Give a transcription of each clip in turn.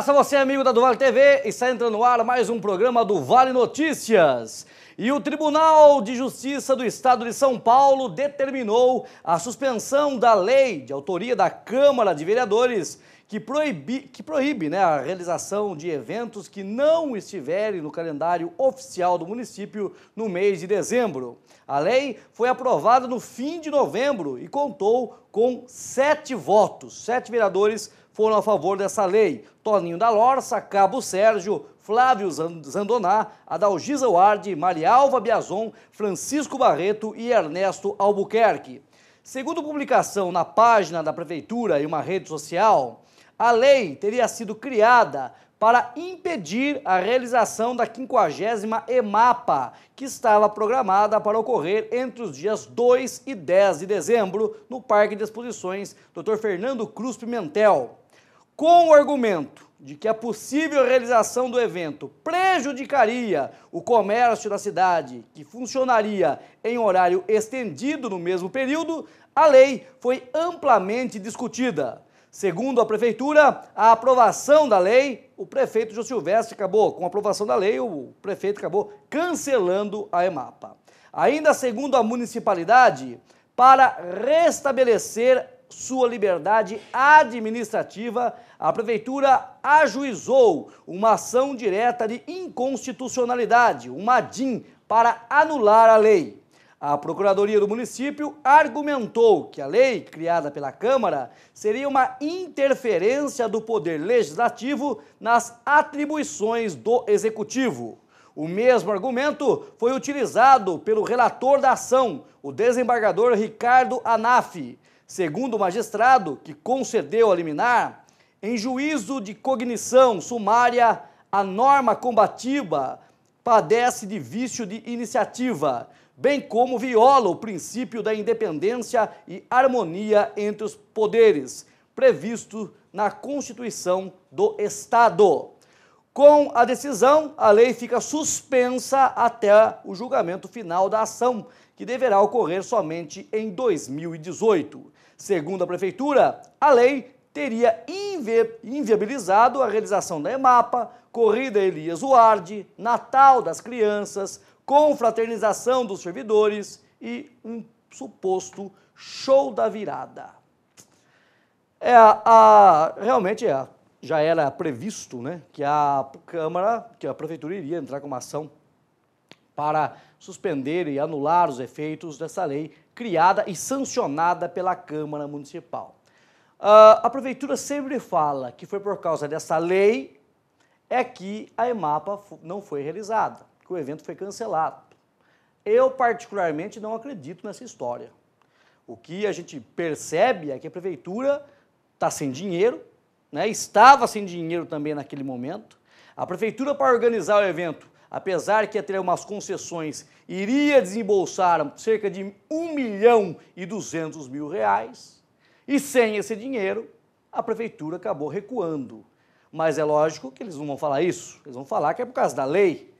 abraço a você, amigo da Duval TV. Está entrando no ar mais um programa do Vale Notícias. E o Tribunal de Justiça do Estado de São Paulo determinou a suspensão da lei de autoria da Câmara de Vereadores que proíbe, que proíbe né, a realização de eventos que não estiverem no calendário oficial do município no mês de dezembro. A lei foi aprovada no fim de novembro e contou com sete votos, sete vereadores foram a favor dessa lei. Toninho da Lorça, Cabo Sérgio, Flávio Zandoná, Adalgisa Ward, Maria Alva Biazon, Francisco Barreto e Ernesto Albuquerque. Segundo publicação na página da Prefeitura e uma rede social, a lei teria sido criada para impedir a realização da 50 EMAPA, que estava programada para ocorrer entre os dias 2 e 10 de dezembro, no Parque de Exposições Dr. Fernando Cruz Pimentel com o argumento de que a possível realização do evento prejudicaria o comércio da cidade, que funcionaria em horário estendido no mesmo período, a lei foi amplamente discutida. Segundo a prefeitura, a aprovação da lei, o prefeito Jô Silvestre acabou, com a aprovação da lei, o prefeito acabou cancelando a EMAPA. Ainda segundo a municipalidade, para restabelecer sua liberdade administrativa, a Prefeitura ajuizou uma ação direta de inconstitucionalidade, uma DIN, para anular a lei. A Procuradoria do Município argumentou que a lei criada pela Câmara seria uma interferência do Poder Legislativo nas atribuições do Executivo. O mesmo argumento foi utilizado pelo relator da ação, o desembargador Ricardo anafi Segundo o magistrado que concedeu a liminar, em juízo de cognição sumária, a norma combativa padece de vício de iniciativa, bem como viola o princípio da independência e harmonia entre os poderes, previsto na Constituição do Estado. Com a decisão, a lei fica suspensa até o julgamento final da ação, que deverá ocorrer somente em 2018. Segundo a prefeitura, a lei teria invi inviabilizado a realização da EMAPA, corrida Elias Uardi, Natal das crianças, confraternização dos servidores e um suposto show da virada. É, a, realmente é, já era previsto né, que a Câmara, que a Prefeitura iria entrar com uma ação para suspender e anular os efeitos dessa lei criada e sancionada pela Câmara Municipal. Uh, a prefeitura sempre fala que foi por causa dessa lei é que a EMAPA não foi realizada, que o evento foi cancelado. Eu, particularmente, não acredito nessa história. O que a gente percebe é que a prefeitura está sem dinheiro, né? estava sem dinheiro também naquele momento. A prefeitura, para organizar o evento, apesar que ia ter umas concessões, iria desembolsar cerca de 1 milhão e 200 mil reais, e sem esse dinheiro, a prefeitura acabou recuando. Mas é lógico que eles não vão falar isso, eles vão falar que é por causa da lei.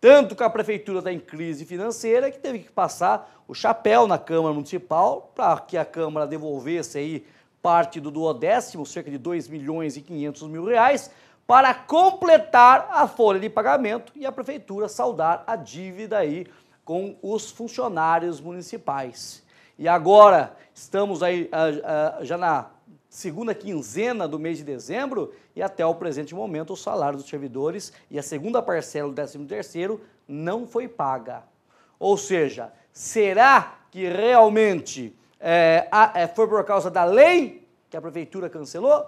Tanto que a prefeitura está em crise financeira que teve que passar o chapéu na Câmara Municipal para que a Câmara devolvesse aí parte do duodécimo, cerca de 2 milhões e 500 mil reais, para completar a folha de pagamento e a prefeitura saldar a dívida aí com os funcionários municipais. E agora estamos aí ah, ah, já na segunda quinzena do mês de dezembro e até o presente momento o salário dos servidores e a segunda parcela do 13 terceiro não foi paga. Ou seja, será que realmente é, foi por causa da lei que a prefeitura cancelou?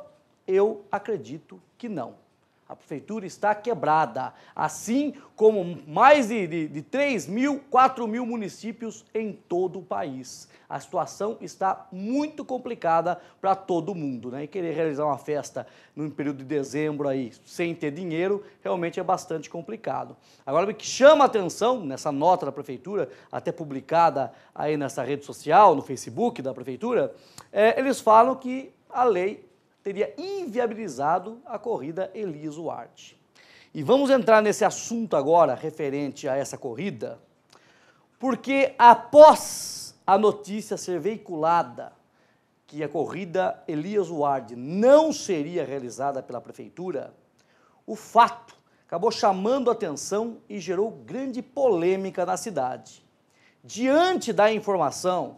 Eu acredito que não. A prefeitura está quebrada, assim como mais de, de, de 3 mil, 4 mil municípios em todo o país. A situação está muito complicada para todo mundo, né? E querer realizar uma festa no período de dezembro aí sem ter dinheiro realmente é bastante complicado. Agora, o que chama a atenção nessa nota da prefeitura, até publicada aí nessa rede social, no Facebook da prefeitura, é, eles falam que a lei teria inviabilizado a corrida Elias Art. E vamos entrar nesse assunto agora referente a essa corrida, porque após a notícia ser veiculada que a corrida Elias Ward não seria realizada pela prefeitura, o fato acabou chamando atenção e gerou grande polêmica na cidade. Diante da informação,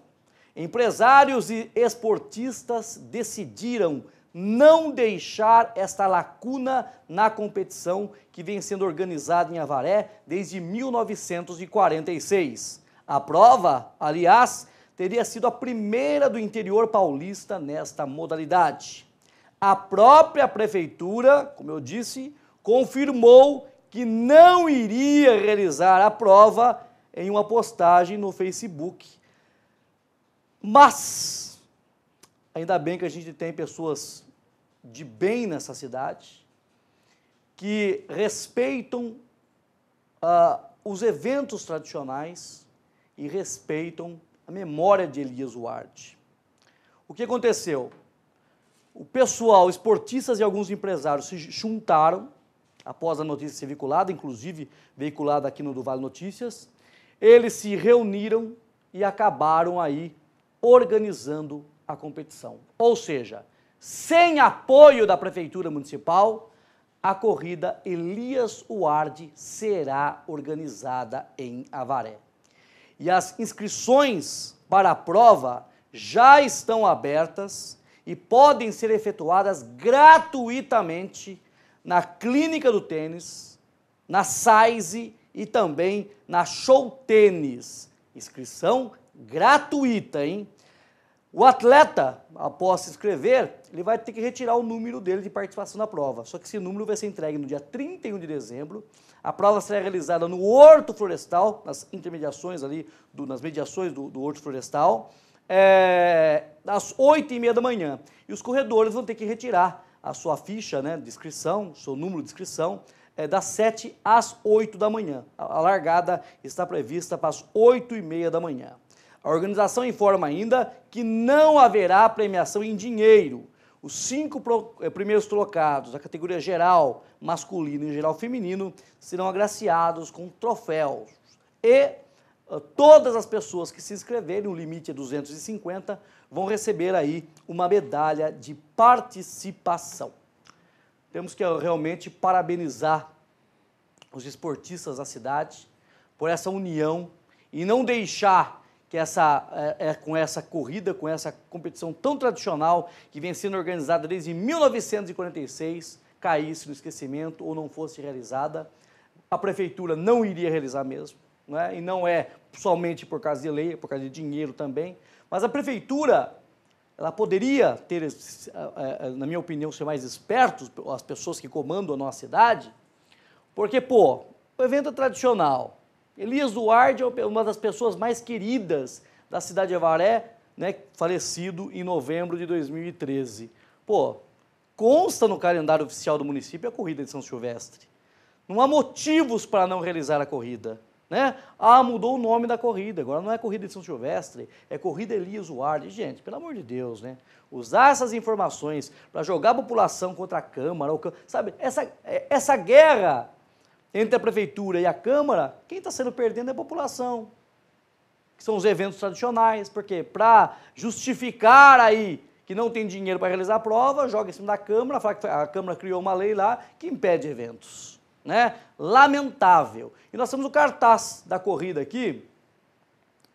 empresários e esportistas decidiram não deixar esta lacuna na competição que vem sendo organizada em Avaré desde 1946. A prova, aliás, teria sido a primeira do interior paulista nesta modalidade. A própria prefeitura, como eu disse, confirmou que não iria realizar a prova em uma postagem no Facebook. Mas ainda bem que a gente tem pessoas de bem nessa cidade, que respeitam uh, os eventos tradicionais e respeitam a memória de Elias Ward. O que aconteceu? O pessoal, esportistas e alguns empresários se juntaram após a notícia ser veiculada, inclusive veiculada aqui no Duval Notícias. Eles se reuniram e acabaram aí organizando a competição. Ou seja, sem apoio da Prefeitura Municipal, a corrida Elias Uardi será organizada em Avaré. E as inscrições para a prova já estão abertas e podem ser efetuadas gratuitamente na Clínica do Tênis, na SAISE e também na Show Tênis. Inscrição gratuita, hein? O atleta, após se inscrever, ele vai ter que retirar o número dele de participação na prova. Só que esse número vai ser entregue no dia 31 de dezembro. A prova será realizada no Horto Florestal, nas intermediações ali, do, nas mediações do, do Horto Florestal, é, às 8h30 da manhã. E os corredores vão ter que retirar a sua ficha né, de inscrição, seu número de inscrição, é, das 7 às 8 da manhã. A largada está prevista para as 8h30 da manhã. A organização informa ainda que não haverá premiação em dinheiro. Os cinco eh, primeiros trocados da categoria geral masculino e geral feminino serão agraciados com troféus. E eh, todas as pessoas que se inscreverem, o limite é 250, vão receber aí uma medalha de participação. Temos que realmente parabenizar os esportistas da cidade por essa união e não deixar que essa, é, é, com essa corrida, com essa competição tão tradicional que vem sendo organizada desde 1946, caísse no esquecimento ou não fosse realizada. A prefeitura não iria realizar mesmo, né? e não é somente por causa de lei, é por causa de dinheiro também, mas a prefeitura ela poderia ter, é, é, é, na minha opinião, ser mais espertos, as pessoas que comandam a nossa cidade, porque, pô, o evento é tradicional, Elias Duarte é uma das pessoas mais queridas da cidade de Avaré, né, falecido em novembro de 2013. Pô, consta no calendário oficial do município a corrida de São Silvestre. Não há motivos para não realizar a corrida. Né? Ah, mudou o nome da corrida. Agora não é corrida de São Silvestre, é corrida Elias Duarte. Gente, pelo amor de Deus, né? Usar essas informações para jogar a população contra a Câmara, sabe? Essa, é, essa guerra entre a prefeitura e a Câmara, quem está sendo perdendo é a população. Que são os eventos tradicionais, porque para justificar aí que não tem dinheiro para realizar a prova, joga em cima da Câmara, fala que a Câmara criou uma lei lá que impede eventos. Né? Lamentável. E nós temos o cartaz da corrida aqui,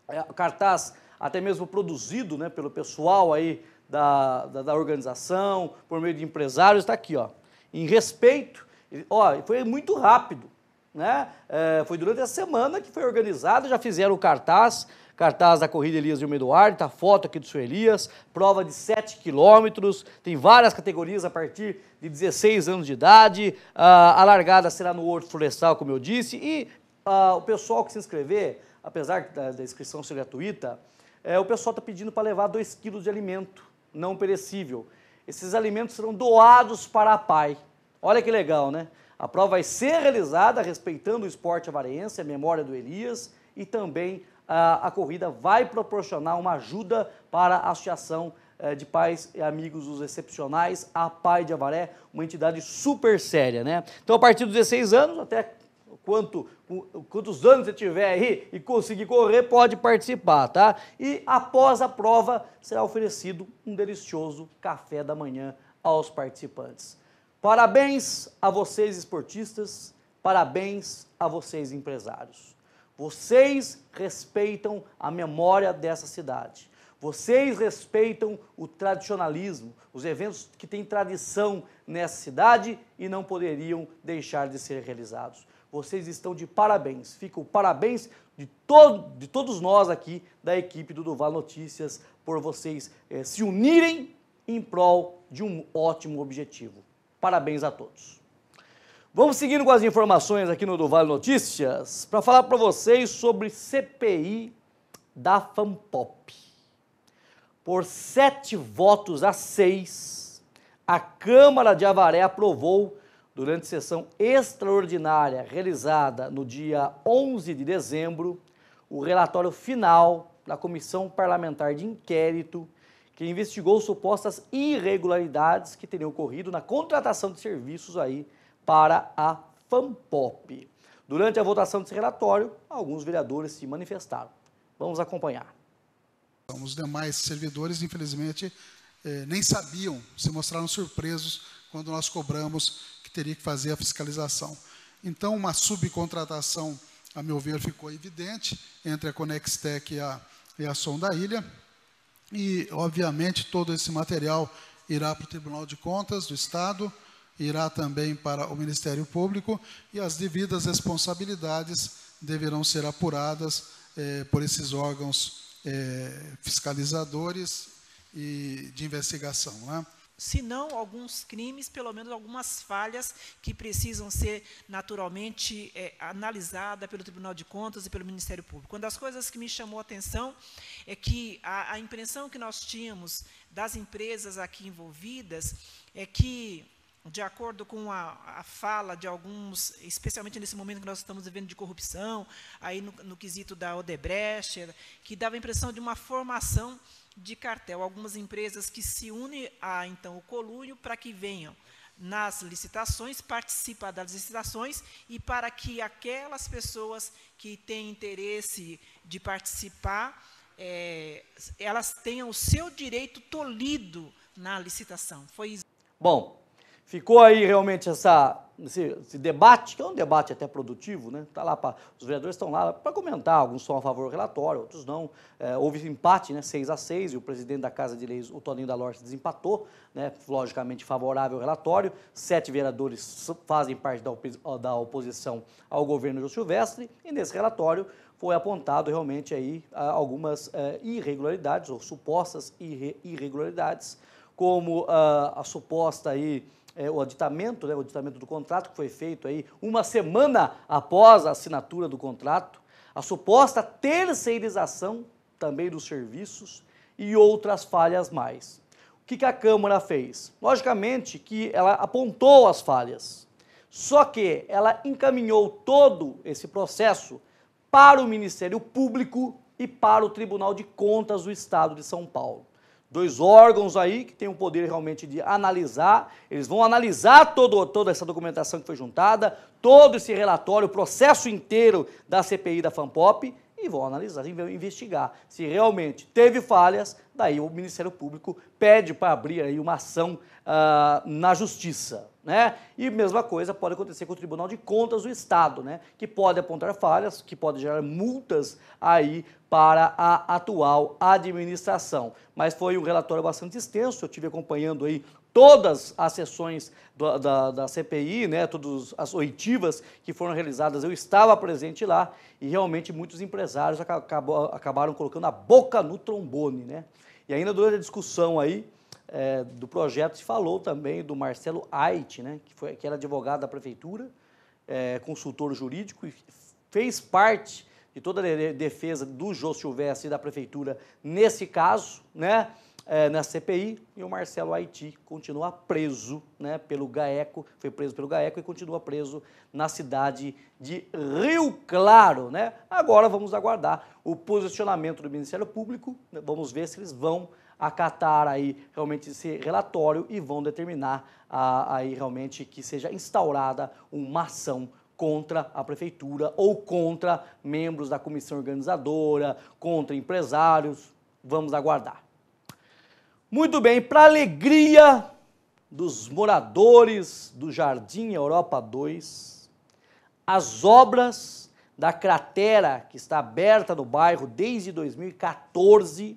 é, o cartaz até mesmo produzido né, pelo pessoal aí da, da, da organização, por meio de empresários, está aqui, ó. Em respeito Ó, foi muito rápido, né? É, foi durante a semana que foi organizado, já fizeram o cartaz, cartaz da corrida Elias e o Eduardo, tá foto aqui do seu Elias, prova de 7 quilômetros, tem várias categorias a partir de 16 anos de idade, ah, a largada será no Horto Florestal, como eu disse, e o pessoal que se inscrever, apesar da, da inscrição ser gratuita, é, o pessoal está pedindo para levar 2 quilos de alimento não perecível. Esses alimentos serão doados para a PAI. Olha que legal, né? A prova vai ser realizada respeitando o esporte avariense, a memória do Elias e também a, a corrida vai proporcionar uma ajuda para a Associação eh, de pais e amigos dos excepcionais, a Pai de Avaré, uma entidade super séria, né? Então, a partir dos 16 anos, até quanto, quantos anos você tiver aí e conseguir correr, pode participar, tá? E após a prova, será oferecido um delicioso café da manhã aos participantes. Parabéns a vocês esportistas, parabéns a vocês empresários. Vocês respeitam a memória dessa cidade. Vocês respeitam o tradicionalismo, os eventos que têm tradição nessa cidade e não poderiam deixar de ser realizados. Vocês estão de parabéns. Fica o parabéns de, todo, de todos nós aqui da equipe do Duval Notícias por vocês eh, se unirem em prol de um ótimo objetivo. Parabéns a todos. Vamos seguindo com as informações aqui no Duval Notícias para falar para vocês sobre CPI da FAMPOP. Por sete votos a seis, a Câmara de Avaré aprovou, durante sessão extraordinária realizada no dia 11 de dezembro, o relatório final da Comissão Parlamentar de Inquérito que investigou supostas irregularidades que teriam ocorrido na contratação de serviços aí para a FAMPOP. Durante a votação desse relatório, alguns vereadores se manifestaram. Vamos acompanhar. Os demais servidores, infelizmente, eh, nem sabiam, se mostraram surpresos quando nós cobramos que teria que fazer a fiscalização. Então, uma subcontratação, a meu ver, ficou evidente entre a Conextec e a, e a Som da Ilha e, obviamente, todo esse material irá para o Tribunal de Contas do Estado, irá também para o Ministério Público e as devidas responsabilidades deverão ser apuradas eh, por esses órgãos eh, fiscalizadores e de investigação. Né? se não alguns crimes, pelo menos algumas falhas que precisam ser naturalmente é, analisada pelo Tribunal de Contas e pelo Ministério Público. Uma das coisas que me chamou a atenção é que a, a impressão que nós tínhamos das empresas aqui envolvidas é que de acordo com a, a, fala de alguns, especialmente nesse momento que nós estamos vivendo de corrupção, aí no, no quesito da Odebrecht, que dava a impressão de uma formação de cartel. Algumas empresas que se unem a então o colúrio para que venham nas licitações, participa das licitações e para que aquelas pessoas que têm interesse de participar, é, elas tenham o seu direito tolhido na licitação. Foi Bom, Ficou aí realmente essa, esse, esse, debate, que é um debate até produtivo, né? Tá lá pra, os vereadores estão lá para comentar, alguns são a favor do relatório, outros não. É, houve empate, né? 6 a 6 e o presidente da Casa de Leis, o Toninho da Lorte, desempatou, né? logicamente favorável ao relatório. Sete vereadores fazem parte da, da oposição ao governo do Silvestre, e nesse relatório foi apontado realmente aí ah, algumas é, irregularidades, ou supostas irre irregularidades, como ah, a suposta aí é, o aditamento, né, o aditamento do contrato que foi feito aí uma semana após a assinatura do contrato, a suposta terceirização também dos serviços e outras falhas mais. O que, que a Câmara fez? Logicamente que ela apontou as falhas, só que ela encaminhou todo esse processo para o Ministério Público e para o Tribunal de Contas do Estado de São Paulo dois órgãos aí que têm o poder realmente de analisar. Eles vão analisar todo, toda essa documentação que foi juntada, todo esse relatório, o processo inteiro da CPI da FAMPOP e vão analisar, e vão investigar. Se realmente teve falhas, daí o Ministério Público pede para abrir aí uma ação ah, na Justiça. Né? E mesma coisa pode acontecer com o Tribunal de Contas do Estado, né? que pode apontar falhas, que pode gerar multas aí para a atual administração. Mas foi um relatório bastante extenso, eu tive acompanhando aí todas as sessões do, da, da, CPI, né, todas as oitivas que foram realizadas, eu estava presente lá e realmente muitos empresários acabou, acabaram colocando a boca no trombone, né? E ainda durante a discussão aí, é, do projeto se falou também do Marcelo Ait, né, que, foi, que era advogado da prefeitura, é, consultor jurídico, e fez parte de toda a defesa do Jô Silvestre e da prefeitura nesse caso, né, é, na CPI, e o Marcelo Haiti continua preso né, pelo GAECO, foi preso pelo GAECO e continua preso na cidade de Rio Claro. Né? Agora vamos aguardar o posicionamento do Ministério Público, né, vamos ver se eles vão acatar aí realmente esse relatório e vão determinar aí realmente que seja instaurada uma ação contra a prefeitura ou contra membros da comissão organizadora, contra empresários. Vamos aguardar. Muito bem, para alegria dos moradores do Jardim Europa 2, as obras da cratera que está aberta no bairro desde 2014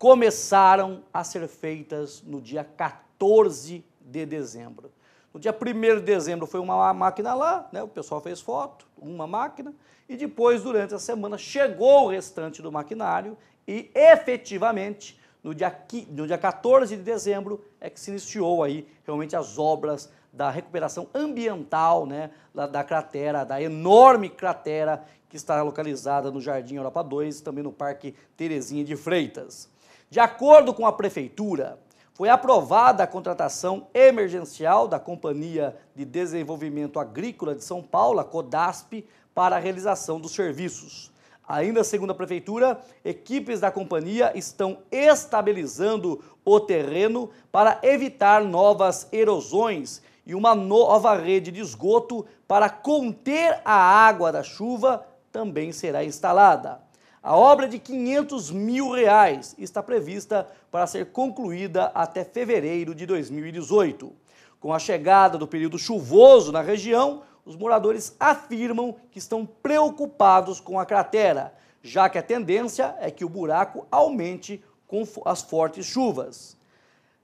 começaram a ser feitas no dia 14 de dezembro. No dia 1 de dezembro foi uma máquina lá, né? o pessoal fez foto, uma máquina, e depois, durante a semana, chegou o restante do maquinário e efetivamente, no dia, no dia 14 de dezembro, é que se iniciou aí realmente as obras da recuperação ambiental né, da, da cratera, da enorme cratera que está localizada no Jardim Europa 2 também no Parque Terezinha de Freitas. De acordo com a prefeitura, foi aprovada a contratação emergencial da Companhia de Desenvolvimento Agrícola de São Paulo, a CODASP, para a realização dos serviços. Ainda segundo a prefeitura, equipes da companhia estão estabilizando o terreno para evitar novas erosões e uma nova rede de esgoto para conter a água da chuva também será instalada. A obra de 500 mil reais está prevista para ser concluída até fevereiro de 2018. Com a chegada do período chuvoso na região, os moradores afirmam que estão preocupados com a cratera, já que a tendência é que o buraco aumente com as fortes chuvas.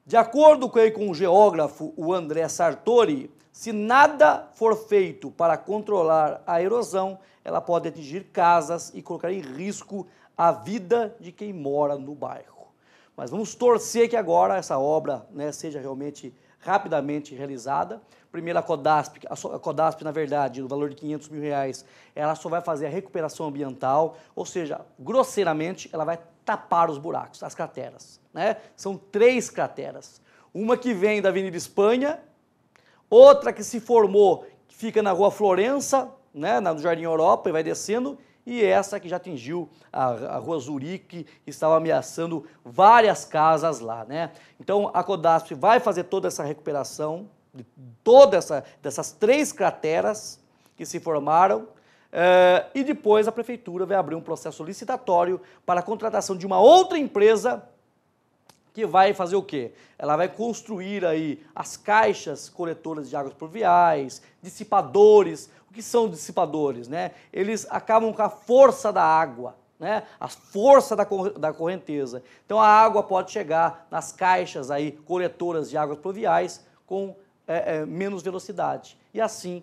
De acordo com o geógrafo o André Sartori, se nada for feito para controlar a erosão, ela pode atingir casas e colocar em risco a vida de quem mora no bairro. Mas vamos torcer que agora essa obra né, seja realmente rapidamente realizada. Primeiro, a CODASP, a CODASP, na verdade, no valor de 500 mil reais, ela só vai fazer a recuperação ambiental, ou seja, grosseiramente, ela vai tapar os buracos, as crateras. Né? São três crateras. Uma que vem da Avenida Espanha, outra que se formou, que fica na Rua Florença, né, no Jardim Europa, e vai descendo, e essa que já atingiu a, a rua Zurique, estava ameaçando várias casas lá, né? Então a Codasp vai fazer toda essa recuperação de todas essa, dessas três crateras que se formaram. Eh, e depois a prefeitura vai abrir um processo licitatório para a contratação de uma outra empresa que vai fazer o quê? Ela vai construir aí as caixas coletoras de águas pluviais, dissipadores que são dissipadores? Né? Eles acabam com a força da água. Né? a força da, da correnteza. Então a água pode chegar nas caixas aí, coletoras de águas pluviais com é, é, menos velocidade. E assim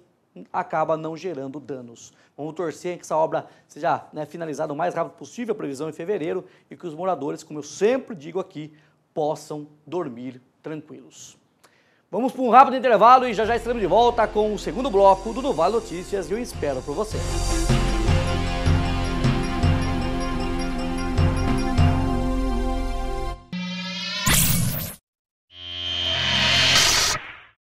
acaba não gerando danos. Vamos torcer que essa obra seja né, finalizada o mais rápido possível, a previsão em fevereiro, e que os moradores, como eu sempre digo aqui, possam dormir tranquilos. Vamos para um rápido intervalo e já já estaremos de volta com o segundo bloco do Duval Notícias e eu espero por você.